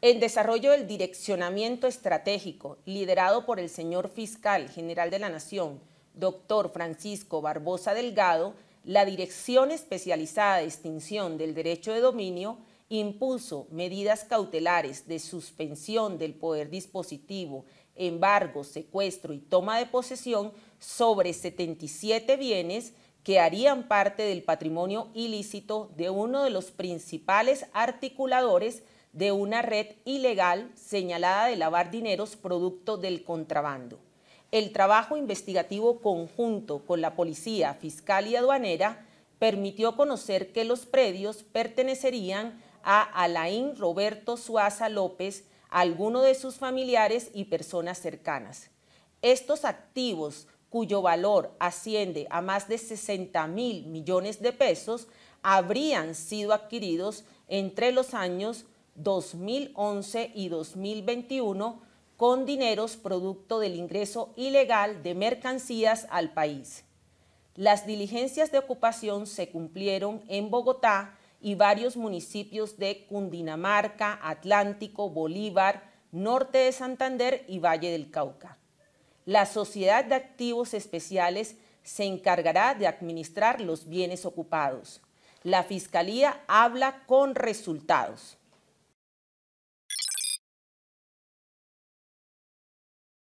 En desarrollo del direccionamiento estratégico, liderado por el señor fiscal general de la Nación, doctor Francisco Barbosa Delgado, la Dirección Especializada de Extinción del Derecho de Dominio impuso medidas cautelares de suspensión del poder dispositivo, embargo, secuestro y toma de posesión sobre 77 bienes que harían parte del patrimonio ilícito de uno de los principales articuladores de una red ilegal señalada de lavar dineros producto del contrabando. El trabajo investigativo conjunto con la policía, fiscal y aduanera permitió conocer que los predios pertenecerían a Alain Roberto Suaza López, alguno de sus familiares y personas cercanas. Estos activos, cuyo valor asciende a más de 60 mil millones de pesos, habrían sido adquiridos entre los años 2011 y 2021 con dineros producto del ingreso ilegal de mercancías al país. Las diligencias de ocupación se cumplieron en Bogotá y varios municipios de Cundinamarca, Atlántico, Bolívar, Norte de Santander y Valle del Cauca. La Sociedad de Activos Especiales se encargará de administrar los bienes ocupados. La Fiscalía habla con resultados.